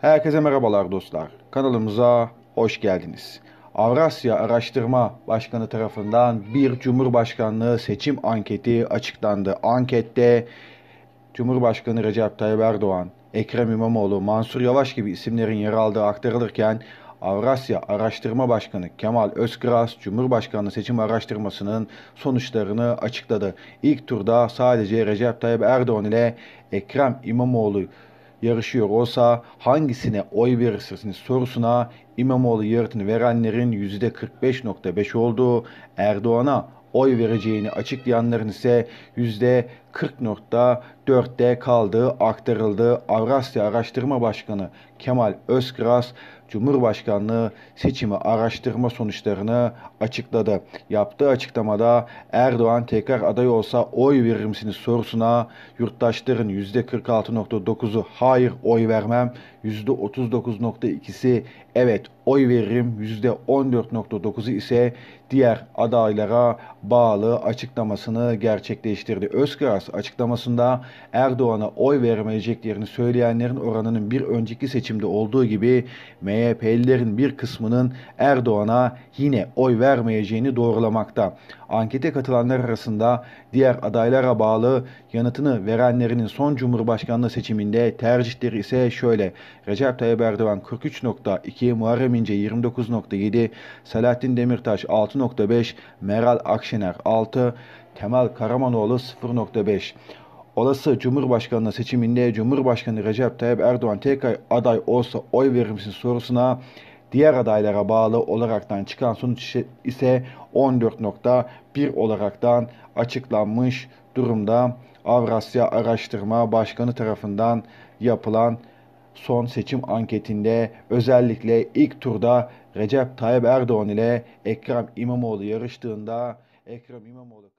Herkese merhabalar dostlar. Kanalımıza hoş geldiniz. Avrasya Araştırma Başkanı tarafından bir Cumhurbaşkanlığı seçim anketi açıklandı. Ankette Cumhurbaşkanı Recep Tayyip Erdoğan, Ekrem İmamoğlu, Mansur Yavaş gibi isimlerin yer aldığı aktarılırken Avrasya Araştırma Başkanı Kemal Özkıras Cumhurbaşkanlığı seçim araştırmasının sonuçlarını açıkladı. İlk turda sadece Recep Tayyip Erdoğan ile Ekrem İmamoğlu yarışıyor olsa hangisine oy verirsiniz sorusuna İmamoğlu yanıtını verenlerin %45.5 oldu. Erdoğan'a oy vereceğini açıklayanların ise %40.4 dörtte kaldığı aktarıldı. Avrasya Araştırma Başkanı Kemal Özkras Cumhurbaşkanlığı seçimi araştırma sonuçlarını açıkladı. Yaptığı açıklamada Erdoğan tekrar aday olsa oy verir misiniz sorusuna yurttaşların %46.9'u hayır oy vermem, %39.2'si evet oy veririm, %14.9'u ise diğer adaylara bağlı açıklamasını gerçekleştirdi. Özkıras açıklamasında Erdoğan'a oy vermeyeceklerini söyleyenlerin oranının bir önceki seçimde olduğu gibi MHP'lilerin bir kısmının Erdoğan'a yine oy vermeyeceğini doğrulamakta. Ankete katılanlar arasında diğer adaylara bağlı yanıtını verenlerinin son Cumhurbaşkanlığı seçiminde tercihleri ise şöyle. Recep Tayyip Erdoğan 43.2, Muharrem İnce 29.7, Selahattin Demirtaş 6.5, Meral Akşener 6, Kemal Karamanoğlu 0.5 olası Cumhurbaşkanlığı seçiminde Cumhurbaşkanı Recep Tayyip Erdoğan tek aday olsa oy verir misin sorusuna diğer adaylara bağlı olaraktan çıkan sonuç ise 14.1 olaraktan açıklanmış durumda Avrasya Araştırma Başkanı tarafından yapılan son seçim anketinde özellikle ilk turda Recep Tayyip Erdoğan ile Ekrem İmamoğlu yarıştığında Ekrem İmamoğlu